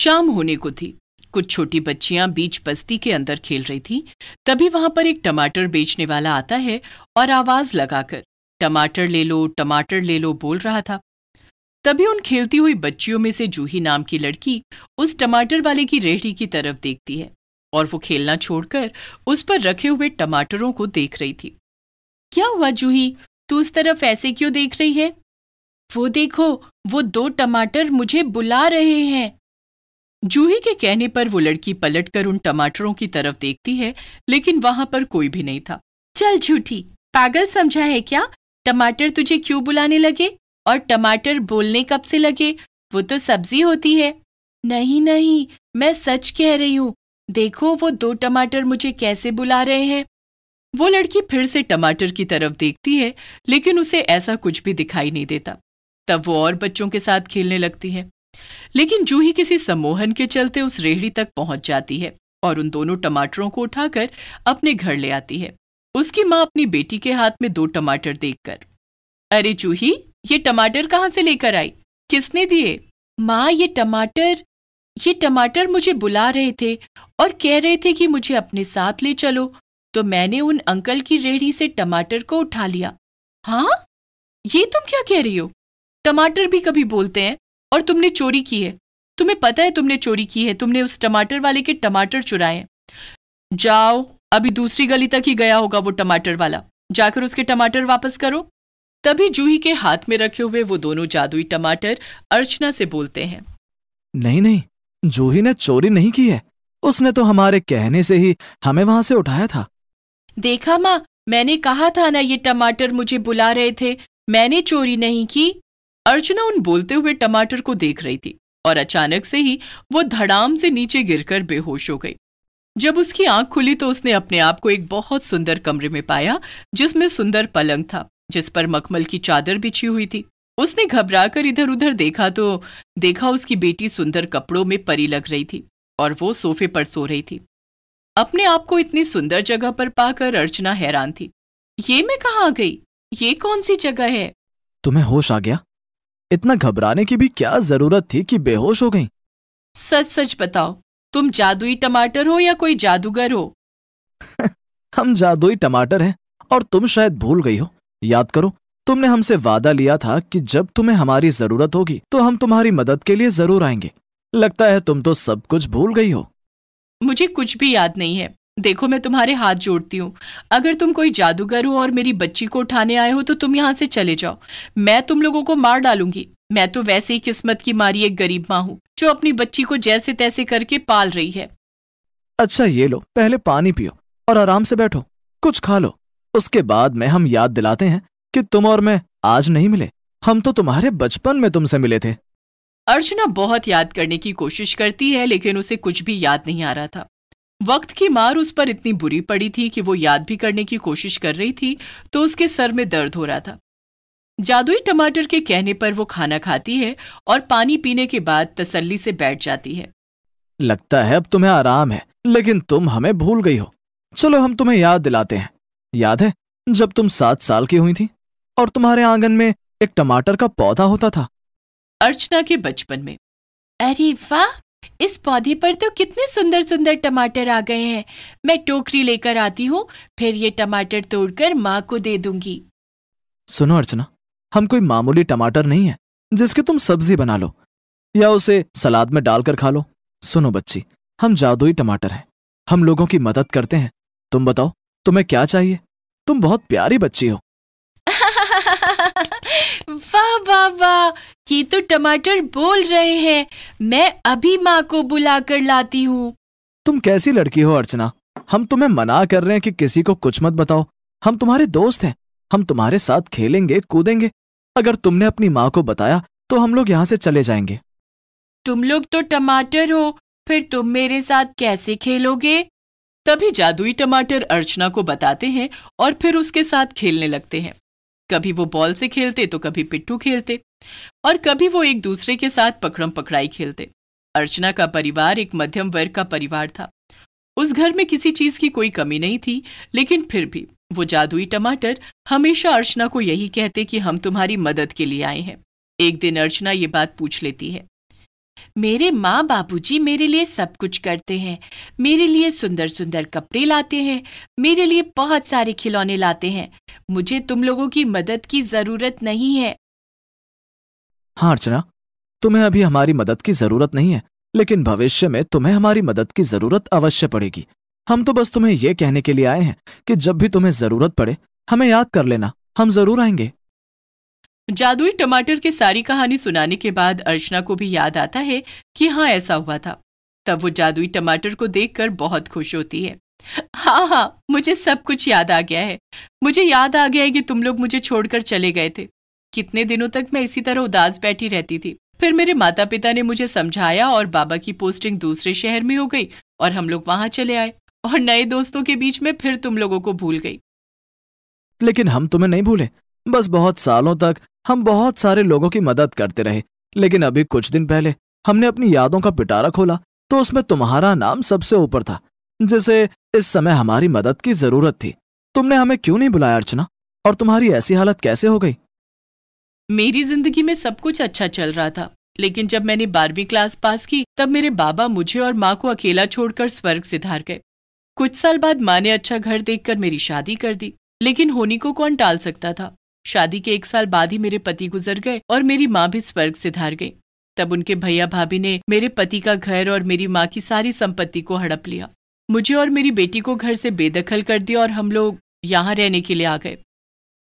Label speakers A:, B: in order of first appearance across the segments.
A: शाम होने को थी कुछ छोटी बच्चियां बीच बस्ती के अंदर खेल रही थी तभी वहां पर एक टमाटर बेचने वाला आता है और आवाज लगाकर टमाटर ले लो टमाटर ले लो बोल रहा था तभी उन खेलती हुई बच्चियों में से जूही नाम की लड़की उस टमाटर वाले की रेहड़ी की तरफ देखती है और वो खेलना छोड़कर उस पर रखे हुए टमाटरों को देख रही थी क्या हुआ जूही तू उस तरफ ऐसे क्यों देख रही है वो देखो वो दो टमाटर मुझे बुला रहे हैं जूही के कहने पर वो लड़की पलटकर उन टमाटरों की तरफ देखती है लेकिन वहां पर कोई भी नहीं था चल झूठी पागल समझा है क्या टमाटर तुझे क्यों बुलाने लगे और टमाटर बोलने कब से लगे वो तो सब्जी होती है नहीं नहीं मैं सच कह रही हूँ देखो वो दो टमाटर मुझे कैसे बुला रहे हैं वो लड़की फिर से टमाटर की तरफ देखती है लेकिन उसे ऐसा कुछ भी दिखाई नहीं देता तब वो और बच्चों के साथ खेलने लगती है लेकिन जूही किसी सम्मोहन के चलते उस रेहड़ी तक पहुंच जाती है और उन दोनों टमाटरों को उठाकर अपने घर ले आती है उसकी माँ अपनी बेटी के हाथ में दो टमाटर देखकर अरे जूही ये टमाटर कहाँ से लेकर आई किसने दिए माँ ये टमाटर ये टमाटर मुझे बुला रहे थे और कह रहे थे कि मुझे अपने साथ ले चलो तो मैंने उन अंकल की रेहड़ी से टमाटर को उठा लिया हाँ ये तुम क्या कह रही हो टमाटर भी कभी बोलते हैं और तुमने चोरी की है तुम्हें पता है तुमने चोरी की है तुमने उस टमाटर वाले के टमाटर चुराए जाओ अभी दूसरी गली तक ही गया होगा वो टमाटर वाला जाकर उसके टमाटर वापस करो तभी जूही के हाथ में रखे हुए वो दोनों जादुई टमाटर अर्चना से बोलते हैं
B: नहीं नहीं जूही ने चोरी नहीं की है उसने तो हमारे कहने से ही हमें वहां से उठाया था
A: देखा माँ मैंने कहा था ना ये टमाटर मुझे बुला रहे थे मैंने चोरी नहीं की अर्चना उन बोलते हुए टमाटर को देख रही थी और अचानक से ही वो धड़ाम से नीचे गिरकर बेहोश हो गई जब उसकी आंख खुली तो उसने अपने आप को एक बहुत सुंदर कमरे में पाया जिसमें सुंदर पलंग था जिस पर मखमल की चादर बिछी हुई थी उसने घबराकर इधर उधर देखा तो देखा उसकी बेटी सुंदर कपड़ों में परी लग रही थी और वो सोफे पर सो रही थी अपने आप को इतनी सुंदर जगह पर पाकर अर्चना हैरान थी ये मैं कहाँ गई ये कौन सी जगह है
B: तुम्हें होश आ गया इतना घबराने की भी क्या जरूरत थी कि बेहोश हो गई
A: सच सच बताओ तुम जादुई टमाटर हो या कोई जादूगर हो
B: हम जादुई टमाटर हैं और तुम शायद भूल गई हो याद करो तुमने हमसे वादा लिया था कि जब तुम्हें हमारी जरूरत होगी तो हम तुम्हारी मदद के लिए जरूर आएंगे लगता है तुम तो सब कुछ भूल गई हो
A: मुझे कुछ भी याद नहीं है देखो मैं तुम्हारे हाथ जोड़ती हूँ अगर तुम कोई जादूगर हो और मेरी बच्ची को उठाने आए हो तो तुम यहाँ से चले जाओ मैं तुम लोगों को मार डालूंगी मैं तो वैसे ही किस्मत की मारी एक गरीब माँ हूँ जो अपनी बच्ची को जैसे तैसे करके पाल रही है
B: अच्छा ये लो पहले पानी पियो और आराम से बैठो कुछ खा लो उसके बाद में हम याद दिलाते हैं कि तुम और मैं आज नहीं मिले हम तो तुम्हारे बचपन में तुमसे मिले थे
A: अर्चना बहुत याद करने की कोशिश करती है लेकिन उसे कुछ भी याद नहीं आ रहा था वक्त की मार उस पर इतनी बुरी पड़ी थी कि वो याद भी करने की कोशिश कर रही थी तो उसके सर में दर्द हो रहा था जादुई टमाटर के कहने पर वो खाना खाती है और पानी पीने के बाद तसल्ली से बैठ जाती है
B: लगता है अब तुम्हें आराम है लेकिन तुम हमें भूल गई हो चलो हम तुम्हें याद दिलाते हैं याद है जब तुम सात साल की हुई थी और तुम्हारे आंगन में एक टमाटर का पौधा होता था
A: अर्चना के बचपन में अरे वाह इस पौधे पर तो कितने सुंदर सुंदर टमाटर आ गए हैं मैं टोकरी लेकर आती हूँ फिर ये टमाटर तोड़कर माँ को दे दूंगी
B: सुनो अर्चना हम कोई मामूली टमाटर नहीं है जिसके तुम सब्जी बना लो या उसे सलाद में डालकर खा लो सुनो बच्ची हम जादुई टमाटर हैं हम लोगों की मदद करते हैं तुम बताओ तुम्हें क्या चाहिए तुम बहुत प्यारी बच्ची हो
A: ये तो टमाटर बोल रहे हैं मैं अभी माँ को बुला कर लाती हूँ
B: तुम कैसी लड़की हो अर्चना हम तुम्हें मना कर रहे हैं कि किसी को कुछ मत बताओ हम तुम्हारे दोस्त हैं हम तुम्हारे साथ खेलेंगे कूदेंगे अगर तुमने अपनी माँ को बताया तो हम लोग यहाँ से चले जाएंगे
A: तुम लोग तो टमाटर हो फिर तुम मेरे साथ कैसे खेलोगे तभी जादुई टमाटर अर्चना को बताते हैं और फिर उसके साथ खेलने लगते हैं कभी वो बॉल से खेलते तो कभी पिट्टू खेलते और कभी वो एक दूसरे के साथ पकड़म पकड़ाई खेलते अर्चना का परिवार एक मध्यम वर्ग का परिवार था उस घर में किसी चीज की कोई कमी नहीं थी लेकिन फिर भी वो जादुई टमाटर हमेशा अर्चना को यही कहते कि हम तुम्हारी मदद के लिए आए हैं एक दिन अर्चना ये बात पूछ लेती है मेरे माँ बाबूजी मेरे लिए सब कुछ करते हैं मेरे लिए सुंदर सुंदर कपड़े लाते हैं मेरे लिए बहुत सारे खिलौने लाते हैं मुझे तुम लोगों की मदद की जरूरत नहीं है
B: हाँ अर्चना तुम्हें अभी हमारी मदद की जरूरत नहीं है लेकिन भविष्य में तुम्हें हमारी मदद की जरूरत अवश्य पड़ेगी हम तो बस तुम्हें यह कहने के लिए आए हैं कि जब भी तुम्हें जरूरत पड़े हमें याद कर लेना हम जरूर आएंगे
A: जादुई टमाटर की सारी कहानी सुनाने के बाद अर्चना को भी याद आता है कि हाँ ऐसा हुआ था तब वो जादुई टमाटर को देखकर बहुत खुश होती है हाँ हाँ मुझे सब कुछ याद आ गया है मुझे याद आ गया है कि तुम लोग मुझे छोड़कर चले गए थे कितने दिनों तक मैं इसी तरह उदास बैठी रहती थी फिर मेरे माता पिता ने मुझे समझाया और बाबा की पोस्टिंग दूसरे शहर में हो गई और हम लोग वहां चले आए और नए दोस्तों के बीच में फिर तुम लोगों को भूल गई
B: लेकिन हम तुम्हें नहीं भूले बस बहुत सालों तक हम बहुत सारे लोगों की मदद करते रहे लेकिन अभी कुछ दिन पहले हमने अपनी यादों का पिटारा खोला तो उसमें तुम्हारा नाम सबसे ऊपर था जिसे इस समय हमारी मदद की जरूरत थी तुमने हमें क्यों नहीं बुलाया अर्चना और तुम्हारी ऐसी हालत कैसे हो गई
A: मेरी जिंदगी में सब कुछ अच्छा चल रहा था लेकिन जब मैंने बारहवीं क्लास पास की तब मेरे बाबा मुझे और माँ को अकेला छोड़कर स्वर्ग से धार गए कुछ साल बाद माँ ने अच्छा घर देखकर मेरी शादी कर दी लेकिन होनी को कौन टाल सकता था शादी के एक साल बाद ही मेरे पति गुजर गए और मेरी माँ भी स्वर्ग से धार गई तब उनके भैया भाभी ने मेरे पति का घर और मेरी माँ की सारी संपत्ति को हड़प लिया मुझे और मेरी बेटी को घर से बेदखल कर दिया और हम लोग यहाँ रहने के लिए आ गए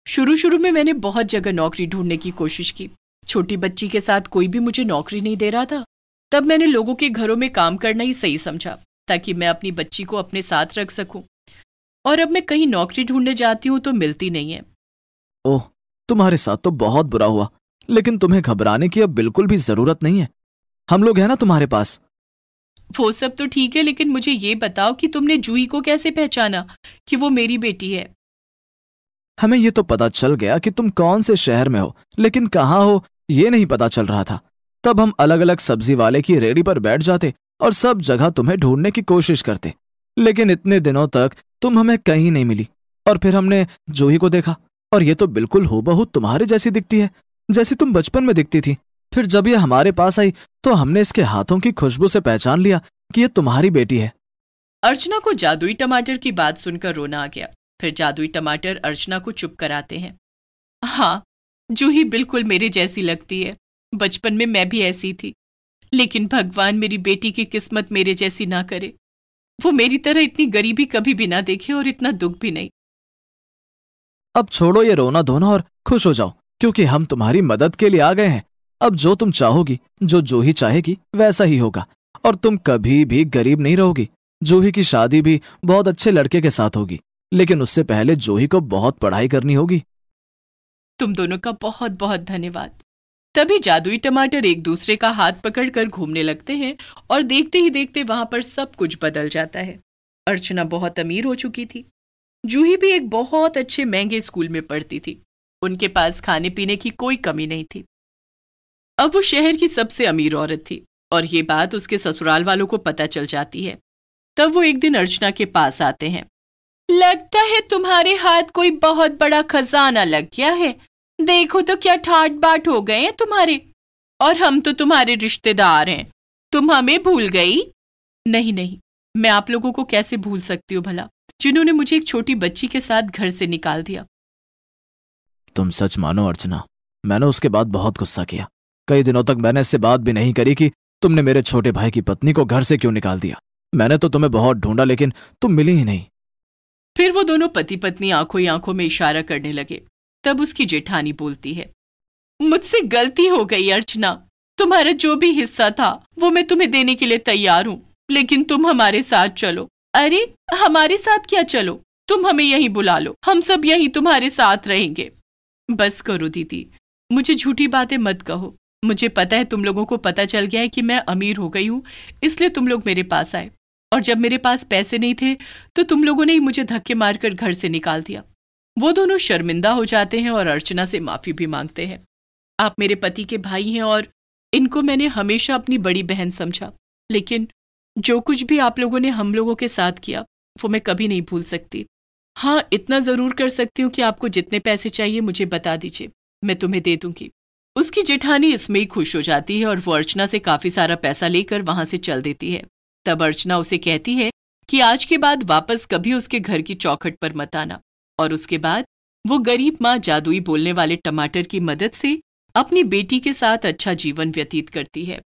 A: शुरू शुरू में मैंने बहुत जगह नौकरी ढूंढने की कोशिश की छोटी बच्ची के साथ कोई भी मुझे नौकरी नहीं दे रहा था तब मैंने लोगों के घरों में काम करना ही सही समझा ताकि मैं अपनी बच्ची को अपने साथ रख सकूं और अब मैं कहीं नौकरी ढूंढने जाती हूँ तो मिलती नहीं है
B: ओह तुम्हारे साथ तो बहुत बुरा हुआ लेकिन तुम्हें घबराने की अब बिल्कुल भी जरूरत नहीं है हम लोग हैं ना तुम्हारे पास
A: वो सब तो ठीक है लेकिन मुझे ये बताओ कि तुमने जूही को कैसे पहचाना कि वो मेरी बेटी है
B: हमें ये तो पता चल गया कि तुम कौन से शहर में हो लेकिन कहाँ हो ये नहीं पता चल रहा था तब हम अलग अलग सब्जी वाले की रेडी पर बैठ जाते और सब जगह तुम्हें ढूंढने की कोशिश करते लेकिन इतने दिनों तक तुम हमें कहीं नहीं मिली और फिर हमने जूही को देखा और ये तो बिल्कुल हूबहू तुम्हारे जैसी दिखती है जैसी तुम बचपन में दिखती थी फिर जब ये हमारे पास आई तो हमने इसके हाथों की खुशबू से पहचान लिया कि ये तुम्हारी बेटी है
A: अर्चना को जादुई टमाटर की बात सुनकर रोना आ गया फिर जादुई टमाटर अर्चना को चुप कराते हैं हाँ जूही बिल्कुल मेरे जैसी लगती है बचपन में मैं भी ऐसी थी लेकिन भगवान मेरी बेटी की किस्मत मेरे जैसी ना करे वो मेरी तरह इतनी गरीबी कभी भी ना देखे और इतना दुख भी नहीं
B: अब छोड़ो ये रोना धोना और खुश हो जाओ क्योंकि हम तुम्हारी मदद के लिए आ गए हैं अब जो तुम चाहोगी जो जूही चाहेगी वैसा ही होगा और तुम कभी भी गरीब नहीं रहोगी जूही की शादी भी बहुत अच्छे लड़के के साथ होगी लेकिन उससे पहले जूही को बहुत पढ़ाई करनी होगी
A: तुम दोनों का बहुत बहुत धन्यवाद तभी जादुई टमाटर एक दूसरे का हाथ पकड़कर घूमने लगते हैं और देखते ही देखते वहां पर सब कुछ बदल जाता है अर्चना बहुत अमीर हो चुकी थी जूही भी एक बहुत अच्छे महंगे स्कूल में पढ़ती थी उनके पास खाने पीने की कोई कमी नहीं थी अब वो शहर की सबसे अमीर औरत थी और ये बात उसके ससुराल वालों को पता चल जाती है तब वो एक दिन अर्चना के पास आते हैं लगता है तुम्हारे हाथ कोई बहुत बड़ा खजाना लग गया है देखो तो क्या ठाट बाट हो गए हैं तुम्हारे और हम तो तुम्हारे रिश्तेदार हैं तुम हमें भूल गई नहीं नहीं मैं आप लोगों को कैसे भूल सकती हूँ भला जिन्होंने मुझे एक छोटी बच्ची के साथ घर से निकाल दिया
B: तुम सच मानो अर्चना मैंने उसके बाद बहुत गुस्सा किया कई दिनों तक मैंने इससे बात भी नहीं करी कि तुमने मेरे छोटे भाई की पत्नी को घर से क्यों निकाल दिया मैंने तो तुम्हें बहुत ढूंढा लेकिन तुम मिली ही नहीं
A: फिर वो दोनों पति पत्नी आंखों ही आंखों में इशारा करने लगे तब उसकी जेठानी बोलती है मुझसे गलती हो गई अर्चना तुम्हारा जो भी हिस्सा था वो मैं तुम्हें देने के लिए तैयार हूँ लेकिन तुम हमारे साथ चलो अरे हमारे साथ क्या चलो तुम हमें यहीं बुला लो हम सब यहीं तुम्हारे साथ रहेंगे बस करो दीदी मुझे झूठी बातें मत कहो मुझे पता है तुम लोगों को पता चल गया है कि मैं अमीर हो गई हूँ इसलिए तुम लोग मेरे पास आए और जब मेरे पास पैसे नहीं थे तो तुम लोगों ने ही मुझे धक्के मारकर घर से निकाल दिया वो दोनों शर्मिंदा हो जाते हैं और अर्चना से माफ़ी भी मांगते हैं आप मेरे पति के भाई हैं और इनको मैंने हमेशा अपनी बड़ी बहन समझा लेकिन जो कुछ भी आप लोगों ने हम लोगों के साथ किया वो मैं कभी नहीं भूल सकती हाँ इतना ज़रूर कर सकती हूँ कि आपको जितने पैसे चाहिए मुझे बता दीजिए मैं तुम्हें दे दूंगी उसकी जेठानी इसमें ही खुश हो जाती है और वो अर्चना से काफ़ी सारा पैसा लेकर वहां से चल देती है तब अर्चना उसे कहती है कि आज के बाद वापस कभी उसके घर की चौखट पर मत आना और उसके बाद वो गरीब माँ जादुई बोलने वाले टमाटर की मदद से अपनी बेटी के साथ अच्छा जीवन व्यतीत करती है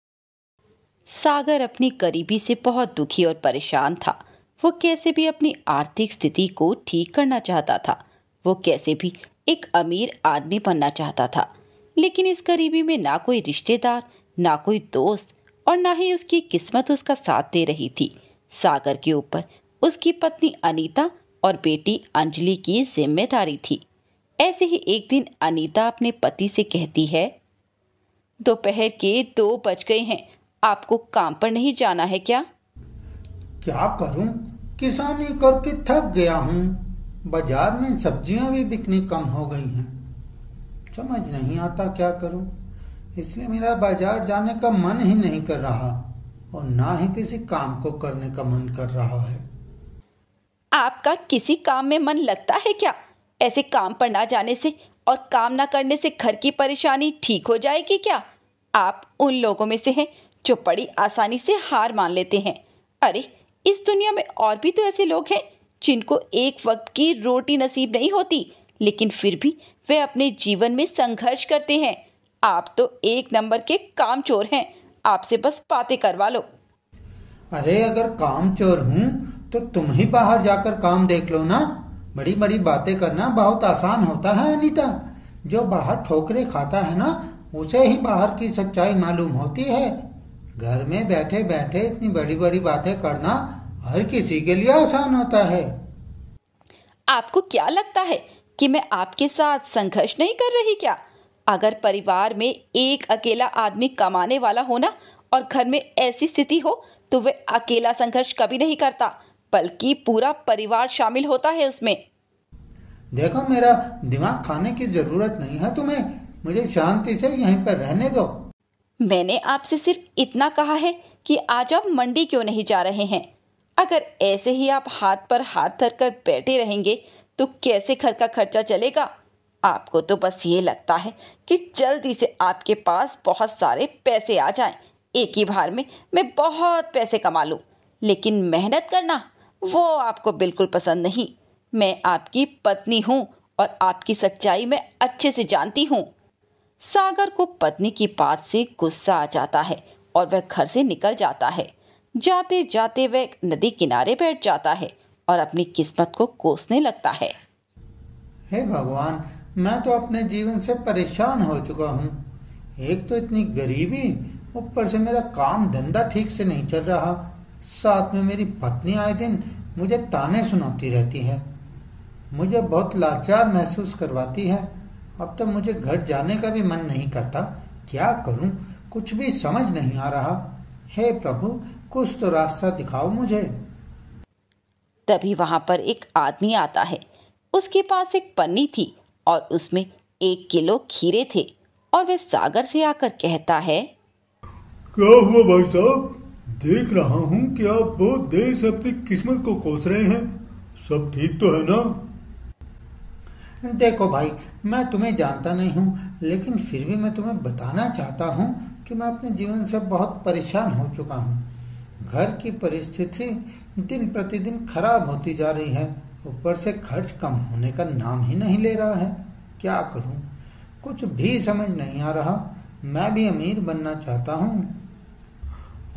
A: सागर अपनी करीबी से बहुत दुखी और परेशान
C: था वो कैसे भी अपनी आर्थिक स्थिति को ठीक करना चाहता था वो कैसे भी एक अमीर आदमी बनना चाहता था लेकिन इस गरीबी में ना कोई रिश्तेदार ना कोई दोस्त और ना ही उसकी किस्मत उसका साथ दे रही थी सागर के ऊपर उसकी पत्नी अनीता और बेटी अंजलि की जिम्मेदारी थी ऐसे ही एक दिन अनीता अपने पति से कहती है दोपहर के दो बज गए हैं आपको काम पर नहीं जाना है क्या क्या
D: करूं? किसानी करके थक गया हूं। बाजार में सब्जियां भी बिकनी कम हो गई हैं। समझ नहीं आता क्या करूं? इसलिए मेरा बाजार जाने का मन ही नहीं कर रहा और ना ही किसी काम को करने का मन
E: कर रहा है
C: आपका किसी काम में मन लगता है क्या ऐसे काम पर ना जाने से और काम ना करने से घर की परेशानी ठीक हो जाएगी क्या आप उन लोगों में से हैं जो बड़ी आसानी से हार मान लेते हैं अरे इस दुनिया में और भी तो ऐसे लोग हैं जिनको एक वक्त की रोटी नसीब नहीं होती लेकिन फिर भी वे अपने जीवन में संघर्ष करते हैं आप तो एक नंबर के काम चोर हैं आपसे बस बातें करवा लो
D: अरे अगर काम चोर हूँ तो तुम ही बाहर जाकर काम देख लो ना बड़ी बड़ी बातें करना बहुत आसान होता है अनीता जो बाहर ठोकरे खाता है ना उसे ही बाहर की सच्चाई मालूम होती है घर में बैठे बैठे इतनी बड़ी बड़ी बातें करना हर किसी के लिए आसान होता है
C: आपको क्या लगता है कि मैं आपके साथ संघर्ष नहीं कर रही क्या अगर परिवार में एक अकेला आदमी कमाने वाला होना और घर में ऐसी स्थिति हो तो वह अकेला संघर्ष कभी नहीं करता बल्कि पूरा परिवार शामिल होता है उसमें
D: देखो मेरा दिमाग खाने की जरूरत नहीं है तुम्हें मुझे शांति से यहीं पर रहने दो
C: मैंने आपसे सिर्फ इतना कहा है कि आज आप मंडी क्यों नहीं जा रहे हैं अगर ऐसे ही आप हाथ पर हाथ धर कर बैठे रहेंगे तो कैसे घर का खर्चा चलेगा आपको तो बस ये लगता है कि जल्दी से आपके पास बहुत सारे पैसे आ जाएं एक ही बार में मैं बहुत पैसे कमा लूं। लेकिन मेहनत करना वो आपको बिल्कुल पसंद नहीं मैं आपकी पत्नी हूँ और आपकी सच्चाई मैं अच्छे से जानती हूँ सागर को पत्नी की बात से गुस्सा आ जाता है और वह घर से निकल जाता है जाते जाते वह नदी किनारे बैठ जाता है और अपनी किस्मत को कोसने लगता है
D: हे भगवान मैं तो अपने जीवन से परेशान हो चुका हूँ एक तो इतनी गरीबी ऊपर से मेरा काम धंधा ठीक से नहीं चल रहा साथ में मेरी पत्नी आए दिन मुझे ताने सुनाती रहती है मुझे बहुत लाचार महसूस करवाती है अब तो मुझे घर जाने का भी मन नहीं करता क्या करूं कुछ भी समझ नहीं आ रहा हे प्रभु कुछ तो रास्ता दिखाओ मुझे
C: तभी वहां पर एक आदमी आता है उसके पास एक पन्नी थी और उसमें एक किलो खीरे थे और वे सागर से आकर कहता है
F: क्या हुआ भाई साहब देख रहा हूँ कि आप बहुत देर से अपनी किस्मत को कोस रहे हैं सब ठीक तो है ना
D: देखो भाई मैं तुम्हें जानता नहीं हूँ लेकिन फिर भी मैं तुम्हें बताना चाहता हूँ कि मैं अपने जीवन से बहुत परेशान हो चुका हूँ घर की परिस्थिति दिन प्रतिदिन खराब होती जा रही है ऊपर से खर्च कम होने का नाम ही नहीं ले रहा है क्या करूँ कुछ भी समझ नहीं आ रहा मैं भी अमीर बनना चाहता हूँ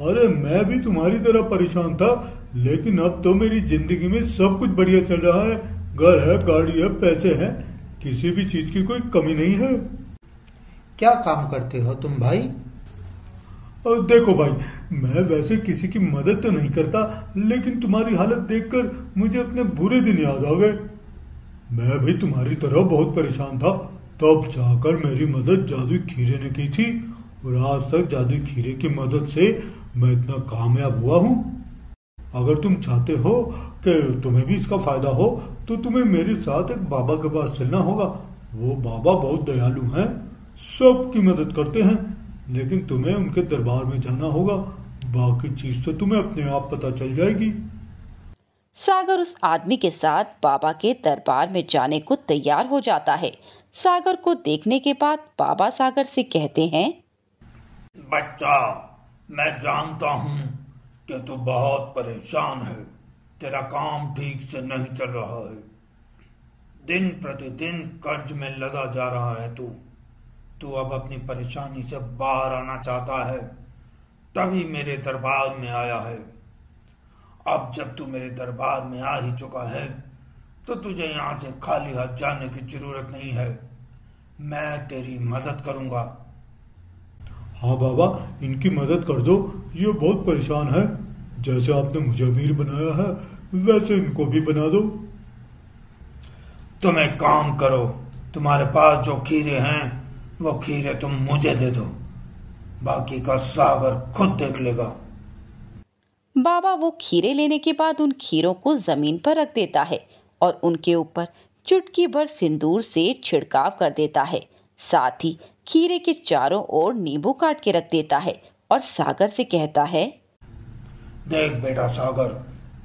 F: अरे मैं भी तुम्हारी तरह परेशान था लेकिन अब तो मेरी जिंदगी में सब कुछ बढ़िया चल रहा है घर है गाड़ी है पैसे हैं किसी भी चीज की कोई कमी नहीं है क्या काम करते हो तुम भाई और देखो भाई मैं वैसे किसी की मदद तो नहीं करता लेकिन तुम्हारी हालत देखकर मुझे अपने बुरे दिन याद आ गए मैं भी तुम्हारी तरह बहुत परेशान था तब जाकर मेरी मदद जादू खीरे ने की थी और आज तक जादू खीरे की मदद से मैं इतना कामयाब हुआ हूँ अगर तुम चाहते हो कि तुम्हें भी इसका फायदा हो तो तुम्हें मेरे साथ एक बाबा के पास चलना होगा वो बाबा बहुत दयालु हैं सबकी मदद करते हैं लेकिन तुम्हें उनके दरबार में जाना होगा बाकी चीज तो तुम्हें अपने आप पता चल जाएगी
C: सागर उस आदमी के साथ बाबा के दरबार में जाने को तैयार हो जाता है सागर को देखने के बाद बाबा सागर से कहते हैं
E: बच्चा मैं जानता हूँ कि तू बहुत परेशान है तेरा काम ठीक से नहीं चल रहा है दिन प्रतिदिन कर्ज में लदा जा रहा है तू तू अब अपनी परेशानी से बाहर आना चाहता है तभी मेरे दरबार में आया है अब जब तू मेरे दरबार में आ ही चुका है तो तुझे यहाँ से खाली हाथ जाने की
F: जरूरत नहीं है मैं तेरी मदद करूंगा हाँ बाबा इनकी मदद कर दो ये बहुत परेशान है जैसे आपने मुझे अमीर बनाया है वैसे इनको भी बना दो तुम
E: एक काम करो तुम्हारे पास जो खीरे हैं वो खीरे तुम मुझे दे दो बाकी का सागर खुद देख लेगा
C: बाबा वो खीरे लेने के बाद उन खीरों को जमीन पर रख देता है और उनके ऊपर चुटकी भर सिंदूर से छिड़काव कर देता है साथ ही खीरे के चारों ओर नींबू काट के रख देता है और सागर से कहता है
E: देख बेटा सागर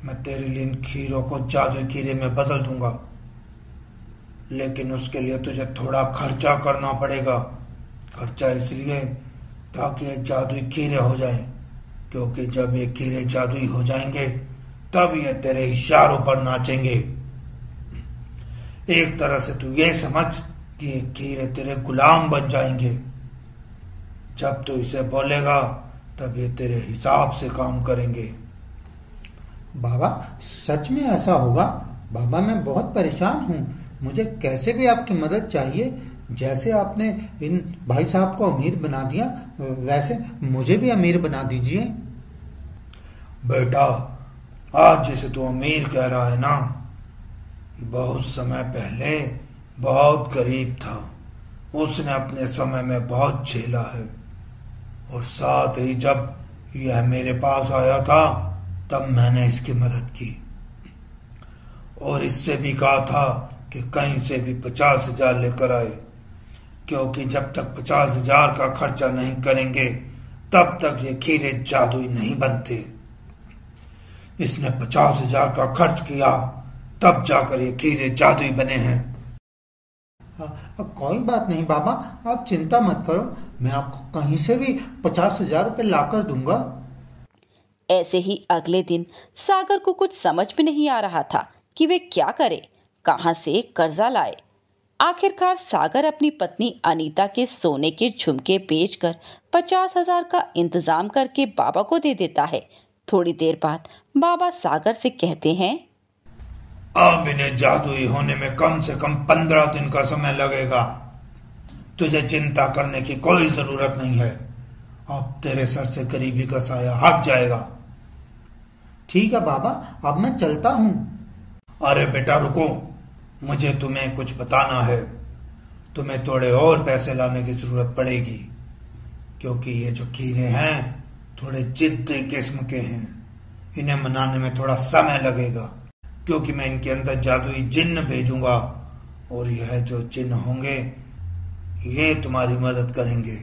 E: मैं तेरे लिए इन खीरों को जादू खीरे में बदल दूंगा लेकिन उसके लिए तुझे थोड़ा खर्चा करना पड़ेगा खर्चा इसलिए ताकि ये जादुई खीरे हो जाएं क्योंकि जब ये खीरे जादुई हो जाएंगे तब ये तेरे इशारों पर नाचेंगे एक तरह से तू ये समझ कि कीरे तेरे गुलाम बन जाएंगे जब तू इसे बोलेगा तब ये तेरे हिसाब से काम करेंगे
D: बाबा सच में ऐसा होगा बाबा मैं बहुत परेशान हूँ मुझे कैसे भी आपकी मदद चाहिए जैसे आपने इन भाई साहब को अमीर बना दिया वैसे
E: मुझे भी अमीर बना दीजिए बेटा आज जैसे तू अमीर कह रहा है ना बहुत समय पहले बहुत गरीब था उसने अपने समय में बहुत झेला है और साथ ही जब यह मेरे पास आया था तब मैंने इसकी मदद की और इससे भी कहा था कि कहीं से भी पचास हजार लेकर आए क्योंकि जब तक पचास हजार का खर्चा नहीं करेंगे तब तक ये खीरे जादुई नहीं बनते इसने पचास हजार का खर्च किया तब जाकर ये खीरे जादुई बने हैं
D: हाँ, कोई बात नहीं बाबा आप चिंता मत करो मैं आपको कहीं से भी पचास हजार रुपये ला कर दूंगा
C: ऐसे ही अगले दिन सागर को कुछ समझ में नहीं आ रहा था कि वे क्या करे कहाँ से कर्जा लाए आखिरकार सागर अपनी पत्नी अनीता के सोने के झुमके बेचकर पचास हजार का इंतजाम करके बाबा को दे देता है थोड़ी देर बाद बाबा सागर से कहते हैं
E: अब इन्हें जादुई होने में कम से कम पंद्रह दिन का समय लगेगा तुझे चिंता करने की कोई जरूरत नहीं है अब तेरे सर से गरीबी का साया हट जाएगा ठीक है बाबा अब मैं चलता हूं अरे बेटा रुको मुझे तुम्हें कुछ बताना है तुम्हें थोड़े और पैसे लाने की जरूरत पड़ेगी क्योंकि ये जो खीरे हैं थोड़े जिद्दी किस्म के हैं इन्हें मनाने में थोड़ा समय लगेगा क्योंकि मैं इनके अंदर जादुई जिन्न भेजूंगा और यह जो चिन्ह होंगे ये तुम्हारी मदद करेंगे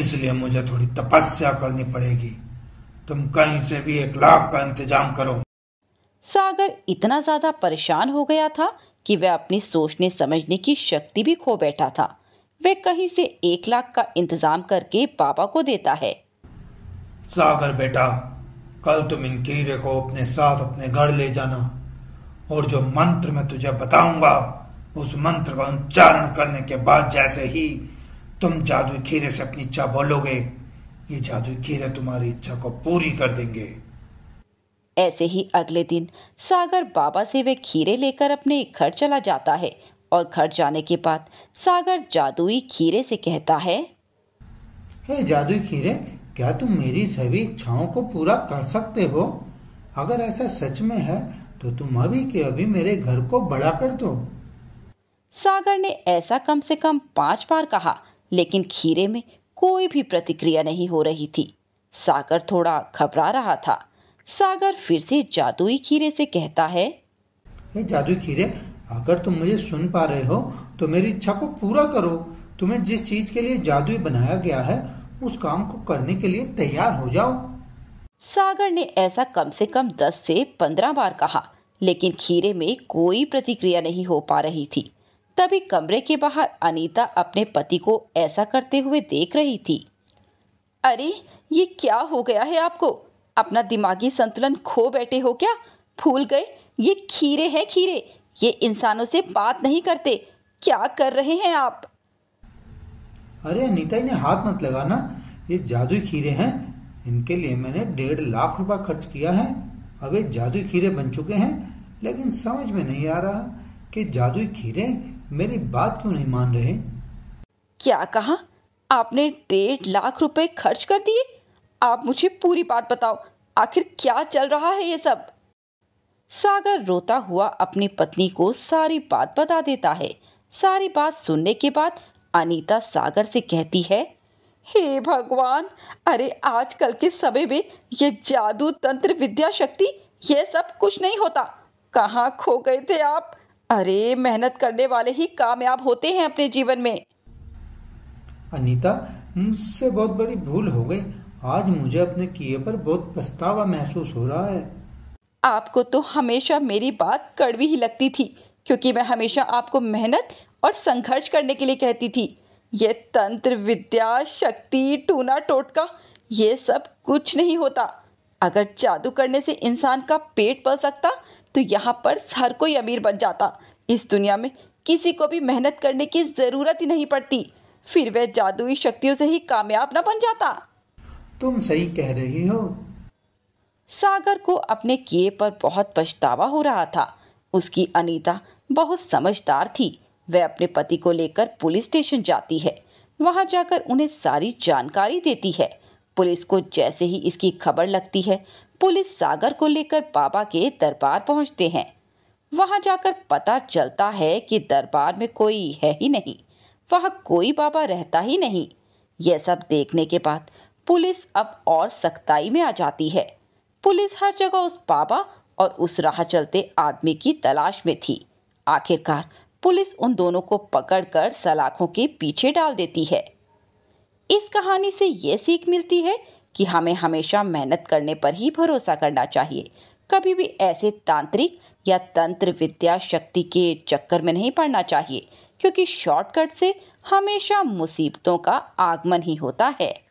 E: इसलिए मुझे थोड़ी तपस्या करनी पड़ेगी तुम कहीं से भी एक लाख का इंतजाम करो
C: सागर इतना ज्यादा परेशान हो गया था कि वह अपनी सोचने समझने की शक्ति भी खो बैठा था वह कहीं से एक लाख का इंतजाम करके पापा को देता है
E: सागर बेटा कल तुम इन कीड़े को अपने साथ अपने घर ले जाना और जो मंत्र मैं तुझे बताऊंगा उस मंत्र का उच्चारण करने के बाद जैसे ही तुम जादुई खीरे से अपनी इच्छा बोलोगे ये जादुई खीरे तुम्हारी इच्छा को पूरी कर देंगे
C: ऐसे ही अगले दिन सागर बाबा से वे खीरे लेकर अपने घर चला जाता है और घर जाने के बाद सागर जादुई खीरे से कहता है
D: हे जादुई खीरे क्या तुम मेरी सभी इच्छाओं को पूरा कर सकते हो अगर ऐसा सच में है तो तुम अभी के अभी मेरे घर को बड़ा कर दो
C: सागर ने ऐसा कम से कम पांच बार कहा लेकिन खीरे में कोई भी प्रतिक्रिया नहीं हो रही थी सागर थोड़ा घबरा रहा था सागर फिर से जादुई खीरे से कहता है
D: हे जादुई खीरे अगर तुम मुझे सुन पा रहे हो तो मेरी इच्छा को पूरा करो तुम्हें जिस चीज के लिए जादुई बनाया गया है उस काम को करने के लिए तैयार हो जाओ
C: सागर ने ऐसा कम से कम दस से पंद्रह बार कहा लेकिन खीरे में कोई प्रतिक्रिया नहीं हो पा रही थी तभी कमरे के बाहर अनीता अपने पति को ऐसा करते हुए देख रही थी अरे ये क्या हो गया है आपको अपना दिमागी संतुलन खो बैठे हो क्या भूल गए ये खीरे हैं खीरे ये इंसानों से बात नहीं करते क्या कर रहे हैं आप
D: अरे अनीता इन्हें हाथ मत लगाना ये जादुई खीरे हैं इनके लिए मैंने डेढ़ लाख रुपए खर्च किया है अब ये जादुई खीरे बन चुके हैं लेकिन समझ में नहीं आ रहा कि जादुई खीरे मेरी बात क्यों नहीं मान रहे
C: क्या कहा आपने डेढ़ लाख रुपए खर्च कर दिए आप मुझे पूरी बात बताओ आखिर क्या चल रहा है ये सब सागर रोता हुआ अपनी पत्नी को सारी बात बता देता है सारी बात सुनने के बाद अनीता सागर से कहती है हे भगवान अरे आजकल के समय में ये जादू तंत्र विद्या शक्ति ये सब कुछ नहीं होता कहाँ खो गए थे आप अरे मेहनत करने वाले ही कामयाब होते हैं अपने जीवन में
D: अनीता मुझसे बहुत बड़ी भूल हो गई आज मुझे अपने किए पर बहुत पछतावा महसूस हो रहा है
C: आपको तो हमेशा मेरी बात कड़वी ही लगती थी क्योंकि मैं हमेशा आपको मेहनत और संघर्ष करने के लिए कहती थी ये तंत्र विद्या शक्ति टूना टोटका ये सब कुछ नहीं होता अगर जादू करने से इंसान का पेट पल सकता तो यहाँ पर हर कोई अमीर बन जाता इस दुनिया में किसी को भी मेहनत करने की ज़रूरत ही नहीं पड़ती फिर वह जादुई शक्तियों से ही कामयाब न बन जाता तुम सही कह रही हो सागर को अपने किए पर बहुत पछतावा हो रहा था उसकी अनीता बहुत समझदार थी वह अपने पति को लेकर पुलिस स्टेशन जाती है वहां जाकर उन्हें सारी जानकारी देती है पुलिस को जैसे ही इसकी खबर लगती है पुलिस सागर को लेकर बाबा के दरबार पहुंचते हैं वहां जाकर पता चलता है कि दरबार में कोई है ही नहीं वहां कोई बाबा रहता ही नहीं यह सब देखने के बाद पुलिस अब और सख्ताई में आ जाती है पुलिस हर जगह उस बाबा और उस राह चलते आदमी की तलाश में थी आखिरकार पुलिस उन दोनों को पकड़कर सलाखों के पीछे डाल देती है इस कहानी से ये सीख मिलती है कि हमें हमेशा मेहनत करने पर ही भरोसा करना चाहिए कभी भी ऐसे तांत्रिक या तंत्र विद्या शक्ति के चक्कर में नहीं पड़ना चाहिए क्योंकि शॉर्टकट से हमेशा मुसीबतों का आगमन ही होता है